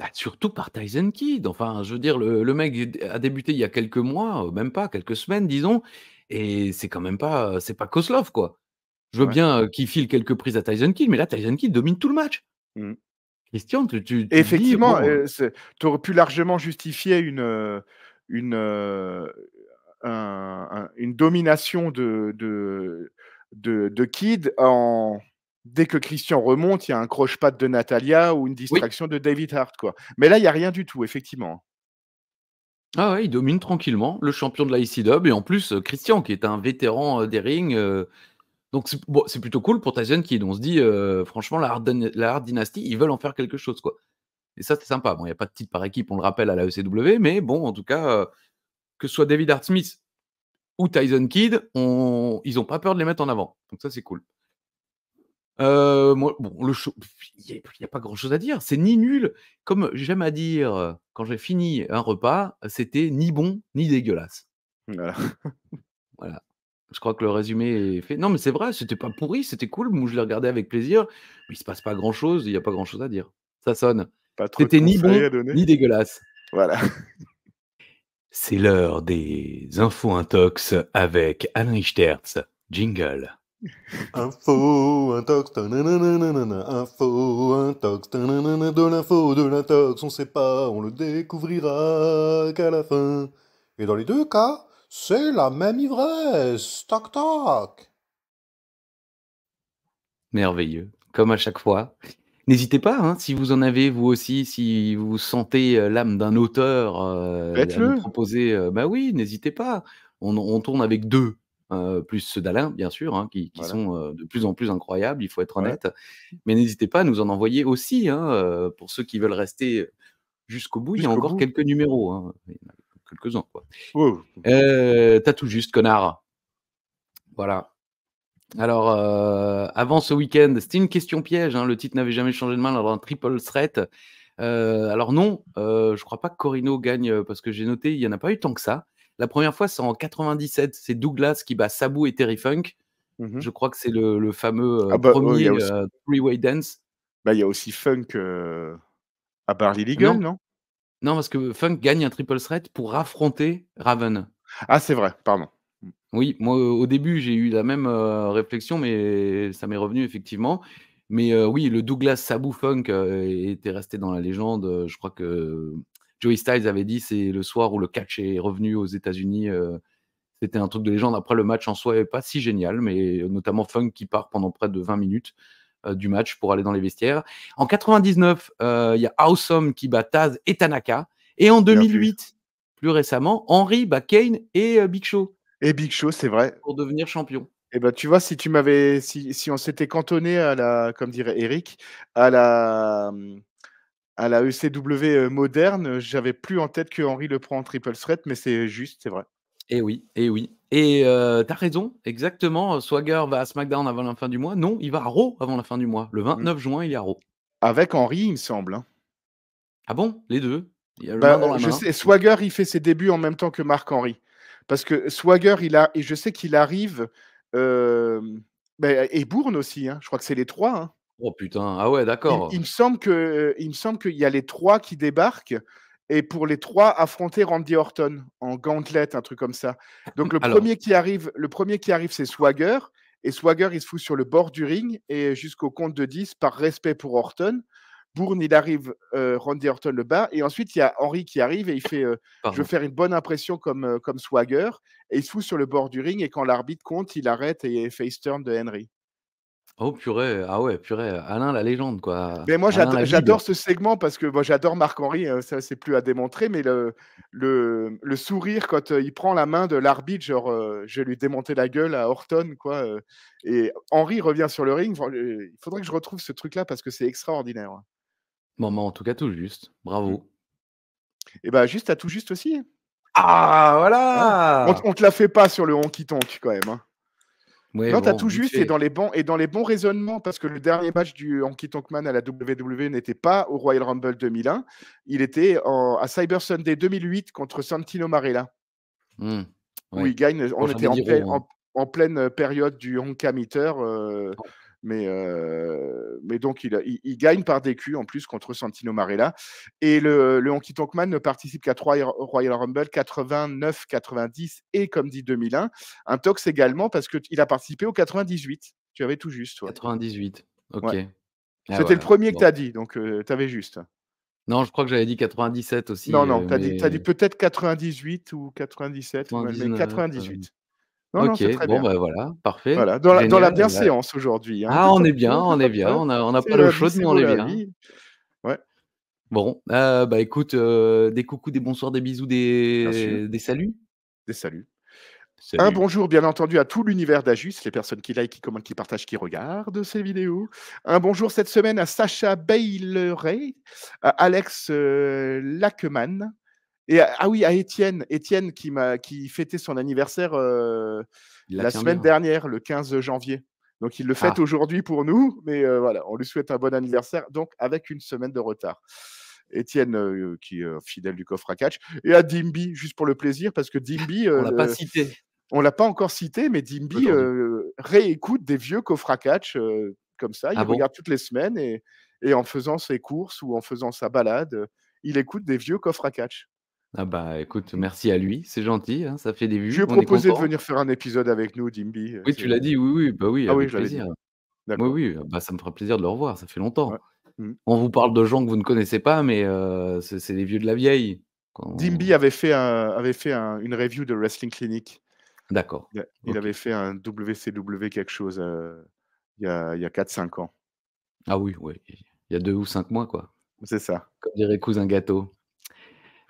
Bah, surtout par Tyson Kidd. Enfin, je veux dire, le, mec a débuté il y a quelques mois, euh, même pas, quelques semaines, disons. Et c'est quand même pas, c'est pas Koslov, quoi. Je veux bien euh, qu'il file quelques prises à Tyson Kidd, mais là, Tyson Kidd domine tout le match. Mmh. Christian, Tu, Effectivement, tu aurais pu largement justifier une, euh, une, euh, une domination de, de, Kid en dès que Christian remonte, il y a un croche-patte de Natalia ou une distraction de David Hart. Quoi. Mais là, il n'y a rien du tout, effectivement. Ah ouais, il domine tranquillement le champion de la ICW. E et en plus, euh, Christian, qui est un vétéran des rings, donc c'est plutôt cool pour Tyson Kidd. On se dit, euh, franchement, la Hard, Dynasty, ils veulent en faire quelque chose. quoi. Et ça, c'est sympa. Bon, il n'y a pas de titre par équipe, on le rappelle à la ECW, mais bon, en tout cas, euh, que ce soit David Hart Smith ou Tyson Kidd, ils n'ont pas peur de les mettre en avant. Donc ça, c'est cool. Euh, bon, le il n'y a, a, pas grand chose à dire. C'est ni nul. Comme j'aime à dire, quand j'ai fini un repas, c'était ni bon ni dégueulasse. Voilà. voilà. Je crois que le résumé est fait. Non, mais c'est vrai, c'était pas pourri, c'était cool. Moi, je l'ai regardé avec plaisir. Mais il se passe pas grand chose, il n'y a pas grand chose à dire. Ça sonne. C'était ni bon, ni dégueulasse. Voilà. c'est l'heure des infos intox avec Alain Richtertz. Jingle. Info, intox, info, intox, de l'info, de l'intox, on sait pas, on le découvrira qu'à la fin. Et dans les deux cas, c'est la même ivresse. Toc toc. Merveilleux. Comme à chaque fois. N'hésitez pas, hein, si vous en avez vous aussi, si vous sentez euh, l'âme d'un auteur, euh, proposé, euh, bah oui, n'hésitez pas. On, tourne avec deux, plus ceux d'Alain, bien sûr, hein, qui, sont de plus en plus incroyables, il faut être honnête. Mais n'hésitez pas à nous en envoyer aussi, hein, pour ceux qui veulent rester jusqu'au bout. il y a encore quelques numéros quelques-uns. Euh, t'as tout juste, connard. Voilà. Alors, euh, avant ce week-end, c'était une question piège. Hein. le titre n'avait jamais changé de main lors d'un triple threat. Euh, alors non, je ne crois pas que Corino gagne parce que j'ai noté, il n'y en a pas eu tant que ça. La première fois, c'est en 97. C'est Douglas qui bat Sabu et Terry Funk. Mm-hmm. Je crois que c'est le, fameux ah bah, oh, premier three-way dance. Bah, il y a aussi Funk à Barley Gum, non non, parce que Funk gagne un triple threat pour affronter Raven. Ah, c'est vrai, pardon. Oui, moi euh, au début j'ai eu la même euh, réflexion, mais ça m'est revenu effectivement. Mais euh, oui, le Douglas Sabu Funk était resté dans la légende. Je crois que Joey Styles avait dit c'est le soir où le catch est revenu aux États-Unis. C'était un truc de légende. Après, le match en soi n'est pas si génial, mais notamment Funk qui part pendant près de 20 minutes. Euh, du match pour aller dans les vestiaires. En 99, euh, il y a Awesome qui bat Taz et Tanaka. Et en 2008, plus récemment, Henry bat Kane et euh, Big Show. Et Big Show, c'est vrai. Pour devenir champion. et eh ben, tu vois, si tu m'avais, si, on s'était cantonné à la, comme dirait Eric, à la, à la ECW moderne, j'avais plus en tête que Henry le prend en triple threat, mais c'est juste, c'est vrai. Et eh oui, et eh oui. Et euh, t'as raison, exactement. Euh, Swagger va à SmackDown avant la fin du mois. Non, il va à Raw avant la fin du mois. Le 29 mmh. juin, il est à Raw. Avec Henry, il me semble. Hein. Ah bon Les deux Swagger, il fait ses débuts en même temps que Marc Henry. Parce que Swagger, il a, et je sais qu'il arrive. Euh, bah, et Bourne aussi, hein. je crois que c'est les trois. Hein. Oh putain, ah ouais, d'accord. Il, me semble il me semble qu'il y a les trois qui débarquent et pour les trois affronter Randy Orton en gantelette, un truc comme ça. Donc le premier qui arrive, le premier qui arrive, c'est Swagger. Et Swagger, il se fout sur le bord du ring et jusqu'au compte de 10 par respect pour Orton. Bourne, il arrive, euh, Randy Orton le bat. Et ensuite, il y a Henry qui arrive et il fait euh, Je veux faire une bonne impression comme, euh, comme Swagger. Et il se fout sur le bord du ring. Et quand l'arbitre compte, il arrête et face turn de Henry. Oh purée, ah ouais, purée, Alain la légende quoi. Mais moi j'adore ce segment parce que moi j'adore Marc-Henri, euh, ça c'est plus à démontrer, mais le, le, le sourire quand euh, il prend la main de l'arbitre, genre euh, je vais lui démonter la gueule à Orton quoi. et Henri revient sur le ring, il faudrait que je retrouve ce truc là parce que c'est extraordinaire. Hein. Bon, bah, en tout cas tout juste, bravo. Mmh. Et bah juste à tout juste aussi. Ah voilà on, te la fait pas sur le honky tonk quand même. Hein. Ouais, non, tout juste et dans, les bons, raisonnements, parce que le dernier match du Honky Tonkman à la WWE n'était pas au Royal Rumble 2001, il était à Cyber Sunday 2008 contre Santino Marella, hmm. où il gagne, on était en, pleine, période du Honka Meter. Euh, mais, euh, mais donc, il, il, gagne par DQ en plus contre Santino Marella. Et le, le Honky Tonkman ne participe qu'à trois Royal Rumble 89, 90 et, comme dit 2001, un Tox également parce qu'il a participé au 98. Tu avais tout juste, 98, ok. Ah C'était le premier que tu as dit, donc euh, tu avais juste. Non, je crois que j'avais dit 97 aussi. Non, non, euh, tu as dit, peut-être 98 ou 97, mais 98 ok, très bon, ben voilà, parfait. Voilà, dans, la, dernière bah, séance aujourd'hui. Hein. ah, on est bien, on est bien. On n'a a pas le choses, mais on est bien. Ouais. Bon, euh, bah écoute, euh, des coucous, des bonsoirs, des bisous, des, saluts. Des saluts. Un bonjour, bien entendu, à tout l'univers d'Ajus, les personnes qui like, qui commentent, qui partagent, qui regardent ces vidéos. Un bonjour cette semaine à Sacha Bayleray, à Alex euh, Lackman, et ah, ah oui, à Étienne, Étienne qui, m'a, fêtait son anniversaire euh, la semaine hein. dernière, le 15 janvier. Donc il le fête ah. aujourd'hui pour nous, mais euh, voilà, on lui souhaite un bon anniversaire, donc avec une semaine de retard. Étienne, euh, qui est fidèle du coffre à catch, et à Dimby, juste pour le plaisir, parce que Dimby. on l'a pas cité. On l'a pas encore cité, mais Dimby réécoute des vieux coffres à catch comme ça. Ah il regarde toutes les semaines et, et en faisant ses courses ou en faisant sa balade, il écoute des vieux coffres à catch. Ah bah écoute, merci à lui, c'est gentil, hein, ça fait des vues. Je lui ai proposé de venir faire un épisode avec nous, Dimby. Euh, oui, tu l'as dit, oui, oui, bah oui, ah avec plaisir. Oui, oui, ah bah, ça me fera plaisir de le revoir, ça fait longtemps. Mmh. On vous parle de gens que vous ne connaissez pas, mais euh, c'est les des vieux de la vieille. Dimby avait fait, un- avait fait une review de Wrestling Clinic. D'accord. Il, avait fait un WCW quelque chose euh, il y a, il y a 4-5 ans. Ah oui, oui. Il y a deux ou 5 mois, quoi. C'est ça. Comme dirait Cousin Gâteau.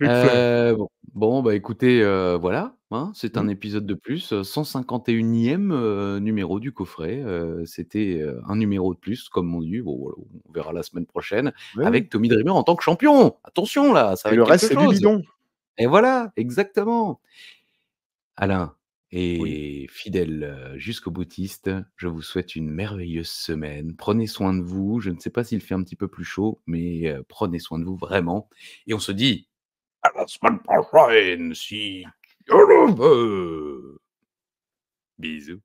Euh, bon. bah écoutez, euh, voilà, hein, c'est un mmh. épisode de plus, 151e euh, numéro du coffret. C'était un numéro de plus, comme on dit. on verra la semaine prochaine avec Tommy Dreamer en tant que champion. Attention là, ça va être le reste c'est Et voilà, exactement. Alain et fidèle jusqu'au boutiste, je vous souhaite une merveilleuse semaine. Prenez soin de vous. Je ne sais pas s'il fait un petit peu plus chaud, mais prenez soin de vous vraiment. Et on se dit Harassment behind. See you Bisous.